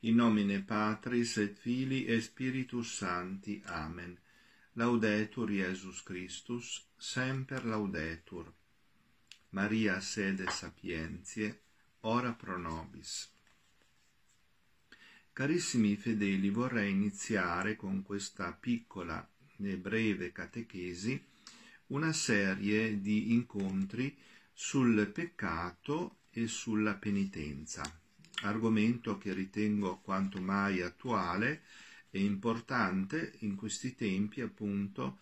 In nomine Patris et Fili e Spiritus Sancti. Amen. Laudetur Iesus Christus, semper laudetur. Maria sede sapientie, ora pro nobis. Carissimi fedeli, vorrei iniziare con questa piccola e breve catechesi una serie di incontri sul peccato e sulla penitenza argomento che ritengo quanto mai attuale e importante in questi tempi appunto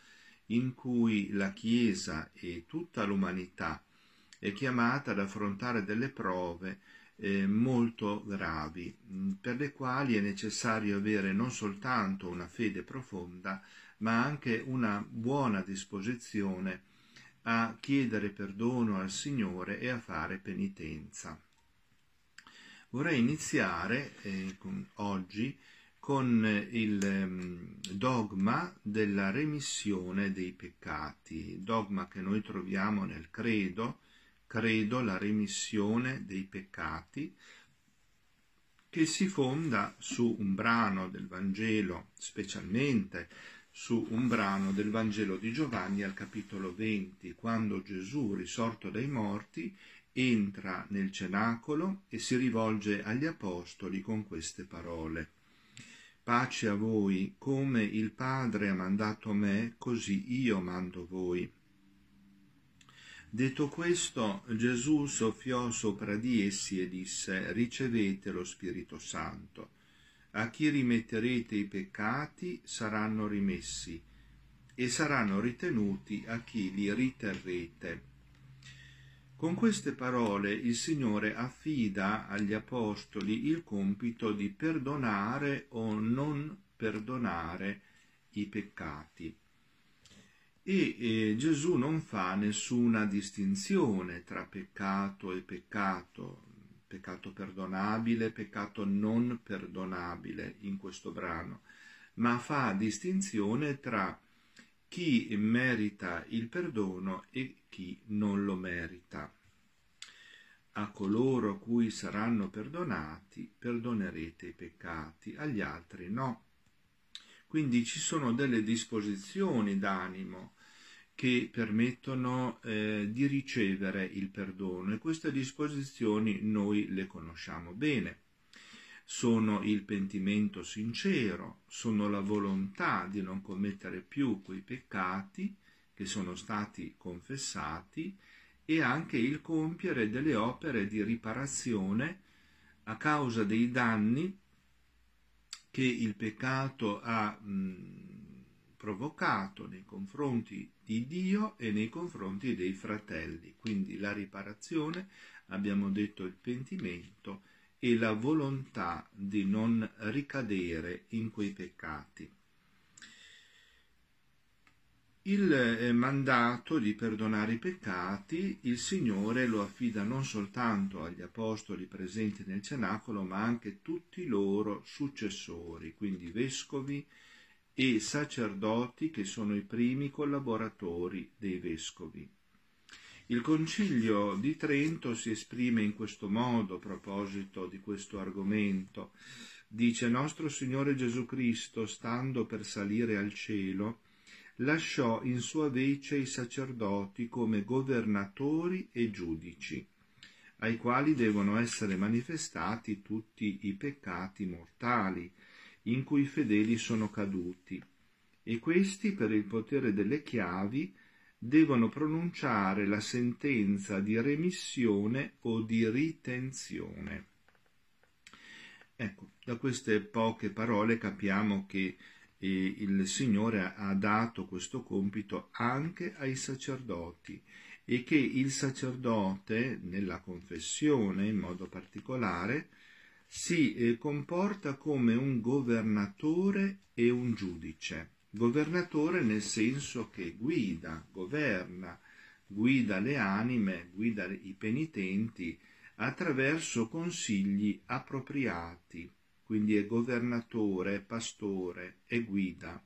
in cui la Chiesa e tutta l'umanità è chiamata ad affrontare delle prove eh, molto gravi, mm, per le quali è necessario avere non soltanto una fede profonda, ma anche una buona disposizione a chiedere perdono al Signore e a fare penitenza. Vorrei iniziare eh, con, oggi con eh, il ehm, dogma della remissione dei peccati, dogma che noi troviamo nel credo, credo la remissione dei peccati, che si fonda su un brano del Vangelo, specialmente su un brano del Vangelo di Giovanni al capitolo 20, quando Gesù, risorto dai morti, entra nel cenacolo e si rivolge agli apostoli con queste parole. Pace a voi, come il Padre ha mandato me, così io mando voi. Detto questo, Gesù soffiò sopra di essi e disse, ricevete lo Spirito Santo. A chi rimetterete i peccati saranno rimessi, e saranno ritenuti a chi li riterrete con queste parole il Signore affida agli Apostoli il compito di perdonare o non perdonare i peccati. E eh, Gesù non fa nessuna distinzione tra peccato e peccato, peccato perdonabile, peccato non perdonabile in questo brano, ma fa distinzione tra chi merita il perdono e chi non lo merita a coloro a cui saranno perdonati perdonerete i peccati, agli altri no. Quindi ci sono delle disposizioni d'animo che permettono eh, di ricevere il perdono e queste disposizioni noi le conosciamo bene. Sono il pentimento sincero, sono la volontà di non commettere più quei peccati che sono stati confessati e anche il compiere delle opere di riparazione a causa dei danni che il peccato ha provocato nei confronti di Dio e nei confronti dei fratelli. Quindi la riparazione, abbiamo detto il pentimento, e la volontà di non ricadere in quei peccati il eh, mandato di perdonare i peccati il Signore lo affida non soltanto agli apostoli presenti nel cenacolo, ma anche tutti i loro successori, quindi vescovi e sacerdoti che sono i primi collaboratori dei vescovi. Il Concilio di Trento si esprime in questo modo a proposito di questo argomento. Dice Nostro Signore Gesù Cristo, stando per salire al cielo, lasciò in sua vece i sacerdoti come governatori e giudici, ai quali devono essere manifestati tutti i peccati mortali in cui i fedeli sono caduti, e questi per il potere delle chiavi devono pronunciare la sentenza di remissione o di ritenzione. Ecco, da queste poche parole capiamo che e il Signore ha dato questo compito anche ai sacerdoti e che il sacerdote nella confessione in modo particolare si eh, comporta come un governatore e un giudice. Governatore nel senso che guida, governa, guida le anime, guida i penitenti attraverso consigli appropriati quindi è governatore, pastore e guida,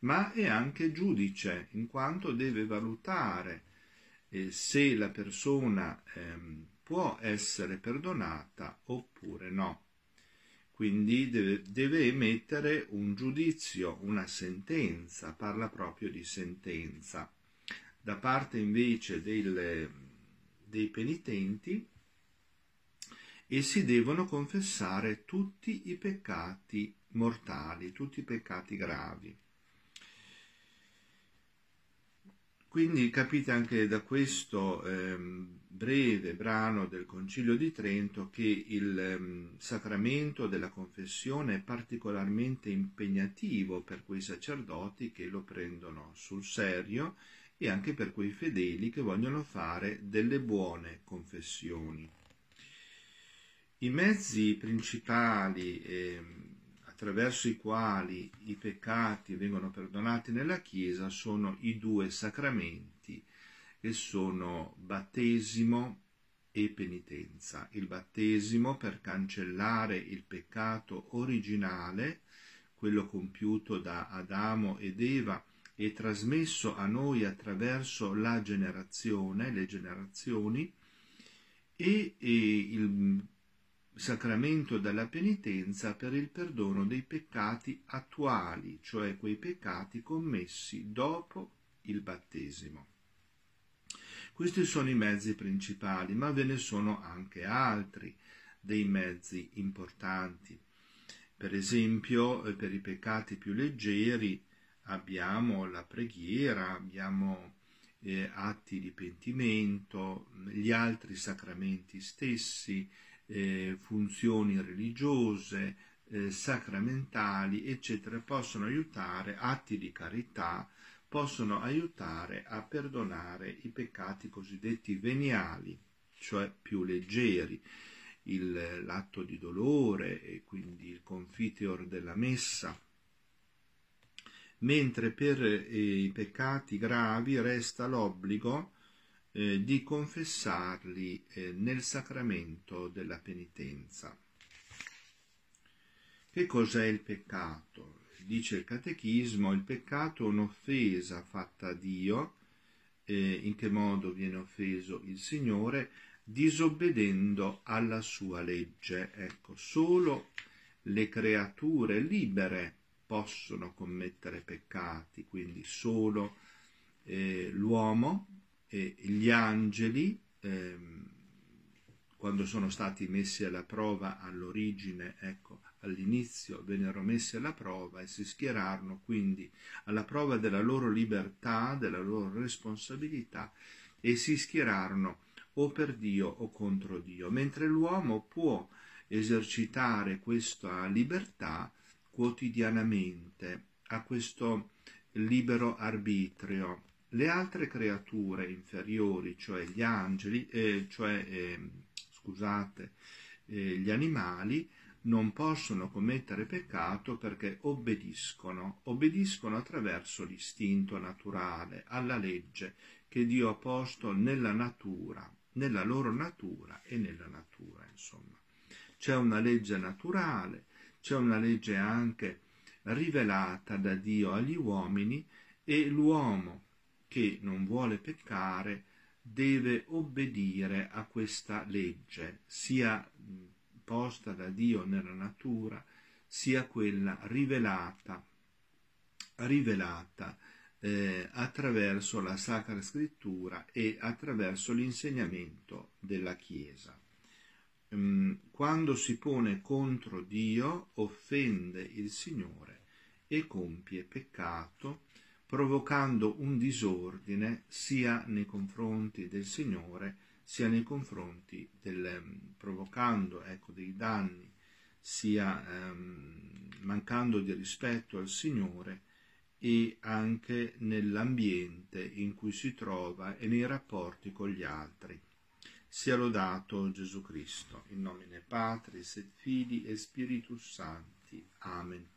ma è anche giudice, in quanto deve valutare eh, se la persona ehm, può essere perdonata oppure no. Quindi deve, deve emettere un giudizio, una sentenza, parla proprio di sentenza. Da parte invece del, dei penitenti e si devono confessare tutti i peccati mortali, tutti i peccati gravi. Quindi capite anche da questo ehm, breve brano del Concilio di Trento che il ehm, sacramento della confessione è particolarmente impegnativo per quei sacerdoti che lo prendono sul serio e anche per quei fedeli che vogliono fare delle buone confessioni. I mezzi principali eh, attraverso i quali i peccati vengono perdonati nella Chiesa sono i due sacramenti che sono battesimo e penitenza. Il battesimo per cancellare il peccato originale, quello compiuto da Adamo ed Eva, e trasmesso a noi attraverso la generazione, le generazioni, e, e il sacramento della penitenza per il perdono dei peccati attuali, cioè quei peccati commessi dopo il battesimo. Questi sono i mezzi principali, ma ve ne sono anche altri dei mezzi importanti. Per esempio, eh, per i peccati più leggeri abbiamo la preghiera, abbiamo eh, atti di pentimento, gli altri sacramenti stessi, eh, funzioni religiose, eh, sacramentali, eccetera, possono aiutare, atti di carità, possono aiutare a perdonare i peccati cosiddetti veniali, cioè più leggeri, il, l'atto di dolore e quindi il confiteor della messa, mentre per eh, i peccati gravi resta l'obbligo eh, di confessarli eh, nel sacramento della penitenza. Che cos'è il peccato? Dice il catechismo, il peccato è un'offesa fatta a Dio, eh, in che modo viene offeso il Signore, disobbedendo alla sua legge. Ecco, solo le creature libere possono commettere peccati, quindi solo eh, l'uomo gli angeli, ehm, quando sono stati messi alla prova all'origine, ecco, all'inizio vennero messi alla prova e si schierarono quindi alla prova della loro libertà, della loro responsabilità e si schierarono o per Dio o contro Dio, mentre l'uomo può esercitare questa libertà quotidianamente, a questo libero arbitrio le altre creature inferiori, cioè gli angeli, eh, cioè, eh, scusate, eh, gli animali, non possono commettere peccato perché obbediscono, obbediscono attraverso l'istinto naturale, alla legge che Dio ha posto nella natura, nella loro natura e nella natura, insomma. C'è una legge naturale, c'è una legge anche rivelata da Dio agli uomini e l'uomo che non vuole peccare deve obbedire a questa legge, sia posta da Dio nella natura, sia quella rivelata, rivelata eh, attraverso la Sacra Scrittura e attraverso l'insegnamento della Chiesa. Quando si pone contro Dio offende il Signore e compie peccato, provocando un disordine sia nei confronti del Signore sia nei confronti del ehm, provocando ecco, dei danni sia ehm, mancando di rispetto al Signore e anche nell'ambiente in cui si trova e nei rapporti con gli altri. Sia lodato Gesù Cristo, in nomine Patri, et Fili e Spiritus Santi. Amen.